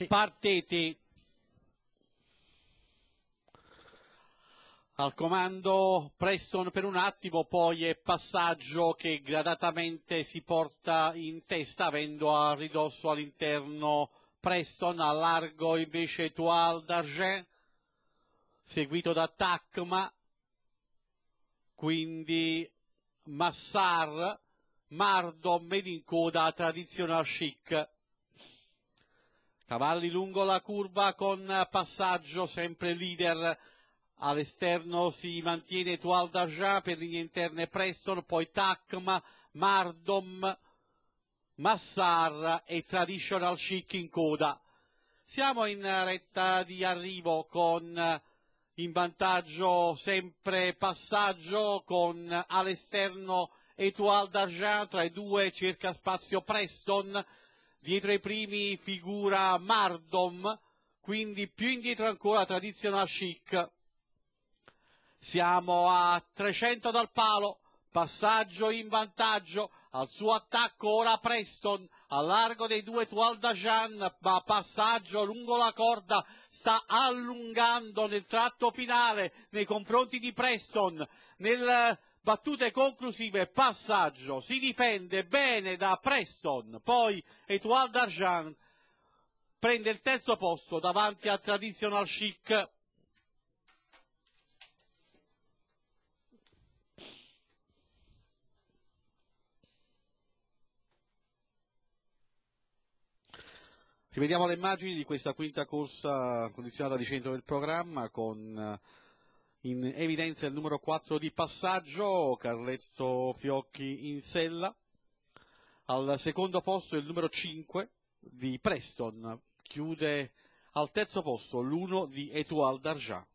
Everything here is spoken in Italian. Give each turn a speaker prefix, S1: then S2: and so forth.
S1: Sì. Partiti. Al comando Preston per un attimo, poi è passaggio che gradatamente si porta in testa avendo a ridosso all'interno Preston, a largo invece Toal d'Argent, seguito da Tacma, quindi Massar, Mardo, Medincoda, Traditional Chic. Cavalli lungo la curva con passaggio sempre leader all'esterno si mantiene Tual Dajan per linee interne Preston, poi Takma, Mardom, Massar e Traditional Chic in coda. Siamo in retta di arrivo con in vantaggio sempre passaggio con all'esterno Etoile d'Argent, tra i due cerca spazio Preston, dietro ai primi figura Mardom, quindi più indietro ancora tradizional Chic. Siamo a 300 dal palo, passaggio in vantaggio al suo attacco ora Preston a largo dei due Tualdajan ma passaggio lungo la corda sta allungando nel tratto finale nei confronti di Preston nel eh, battute conclusive passaggio si difende bene da Preston poi Etoile Darjan prende il terzo posto davanti al traditional chic Rivediamo le immagini di questa quinta corsa condizionata di centro del programma con eh, in evidenza il numero 4 di passaggio, Carletto Fiocchi in sella. Al secondo posto il numero 5 di Preston, chiude al terzo posto l'1 di Etoile d'Argent.